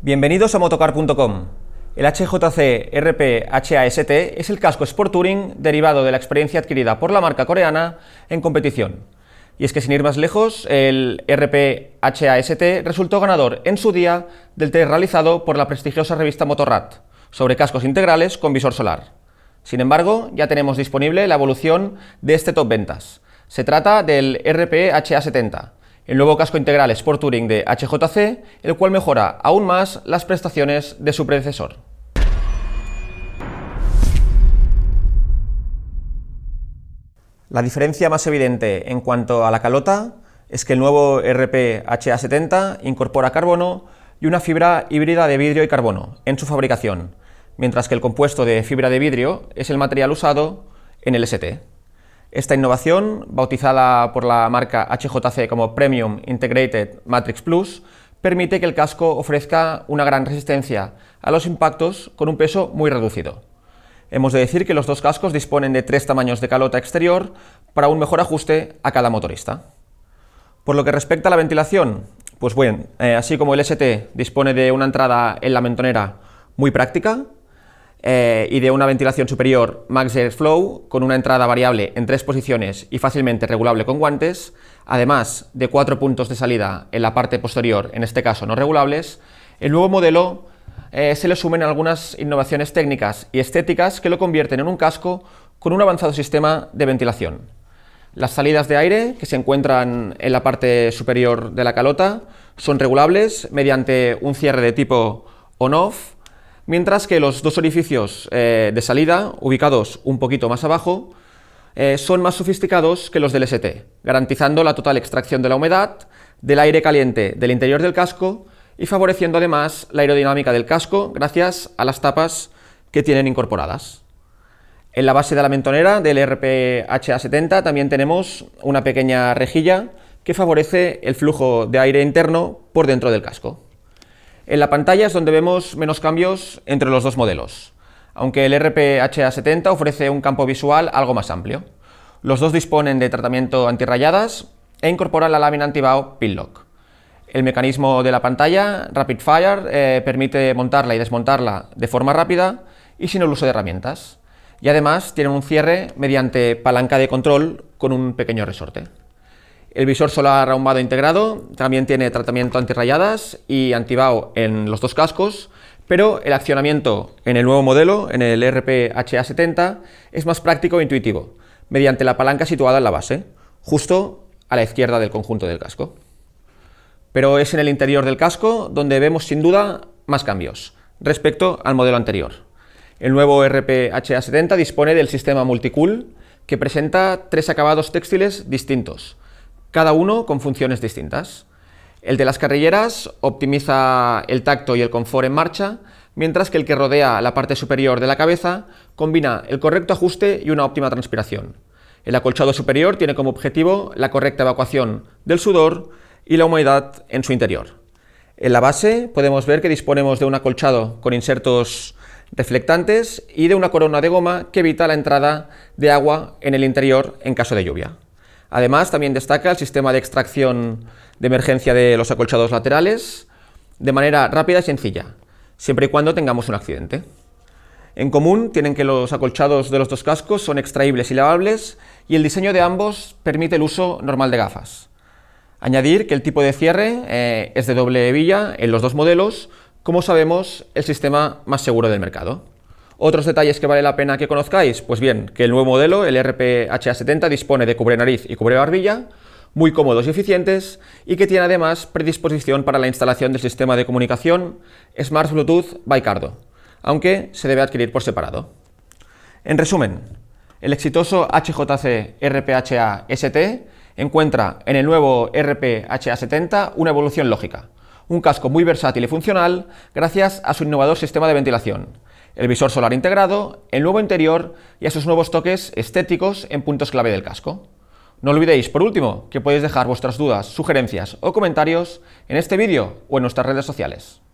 Bienvenidos a motocar.com. El HJC RP HAST es el casco Sport Touring derivado de la experiencia adquirida por la marca coreana en competición. Y es que sin ir más lejos, el RP HAST resultó ganador en su día del test realizado por la prestigiosa revista Motorrad sobre cascos integrales con visor solar. Sin embargo, ya tenemos disponible la evolución de este top ventas. Se trata del RP HA70, el nuevo casco integral Sport Touring de HJC, el cual mejora aún más las prestaciones de su predecesor. La diferencia más evidente en cuanto a la calota es que el nuevo RP HA70 incorpora carbono y una fibra híbrida de vidrio y carbono en su fabricación, mientras que el compuesto de fibra de vidrio es el material usado en el ST. Esta innovación, bautizada por la marca HJC como Premium Integrated Matrix Plus, permite que el casco ofrezca una gran resistencia a los impactos con un peso muy reducido. Hemos de decir que los dos cascos disponen de tres tamaños de calota exterior para un mejor ajuste a cada motorista. Por lo que respecta a la ventilación, pues bueno, eh, así como el ST dispone de una entrada en la mentonera muy práctica, eh, y de una ventilación superior Max Air Flow con una entrada variable en tres posiciones y fácilmente regulable con guantes, además de cuatro puntos de salida en la parte posterior, en este caso no regulables, el nuevo modelo eh, se le sumen algunas innovaciones técnicas y estéticas que lo convierten en un casco con un avanzado sistema de ventilación. Las salidas de aire, que se encuentran en la parte superior de la calota, son regulables mediante un cierre de tipo on-off mientras que los dos orificios eh, de salida, ubicados un poquito más abajo, eh, son más sofisticados que los del ST, garantizando la total extracción de la humedad, del aire caliente del interior del casco y favoreciendo además la aerodinámica del casco gracias a las tapas que tienen incorporadas. En la base de la mentonera del RPHA70 también tenemos una pequeña rejilla que favorece el flujo de aire interno por dentro del casco. En la pantalla es donde vemos menos cambios entre los dos modelos, aunque el A 70 ofrece un campo visual algo más amplio. Los dos disponen de tratamiento antirrayadas e incorporan la lámina antibao Pinlock. El mecanismo de la pantalla, Rapid Fire, eh, permite montarla y desmontarla de forma rápida y sin el uso de herramientas. Y además tienen un cierre mediante palanca de control con un pequeño resorte. El visor solar ahumado integrado también tiene tratamiento antirrayadas y antibao en los dos cascos, pero el accionamiento en el nuevo modelo, en el rp 70 es más práctico e intuitivo, mediante la palanca situada en la base, justo a la izquierda del conjunto del casco. Pero es en el interior del casco donde vemos sin duda más cambios respecto al modelo anterior. El nuevo rp 70 dispone del sistema Multicool, que presenta tres acabados textiles distintos, cada uno con funciones distintas. El de las carrilleras optimiza el tacto y el confort en marcha, mientras que el que rodea la parte superior de la cabeza combina el correcto ajuste y una óptima transpiración. El acolchado superior tiene como objetivo la correcta evacuación del sudor y la humedad en su interior. En la base podemos ver que disponemos de un acolchado con insertos reflectantes y de una corona de goma que evita la entrada de agua en el interior en caso de lluvia. Además, también destaca el sistema de extracción de emergencia de los acolchados laterales de manera rápida y sencilla, siempre y cuando tengamos un accidente. En común tienen que los acolchados de los dos cascos son extraíbles y lavables y el diseño de ambos permite el uso normal de gafas. Añadir que el tipo de cierre eh, es de doble hebilla en los dos modelos, como sabemos, el sistema más seguro del mercado. Otros detalles que vale la pena que conozcáis, pues bien, que el nuevo modelo, el RPHA70, dispone de cubre nariz y cubre barbilla, muy cómodos y eficientes, y que tiene además predisposición para la instalación del sistema de comunicación Smart Bluetooth by aunque se debe adquirir por separado. En resumen, el exitoso HJC RPHA-ST encuentra en el nuevo RPHA-70 una evolución lógica, un casco muy versátil y funcional gracias a su innovador sistema de ventilación, el visor solar integrado, el nuevo interior y esos nuevos toques estéticos en puntos clave del casco. No olvidéis, por último, que podéis dejar vuestras dudas, sugerencias o comentarios en este vídeo o en nuestras redes sociales.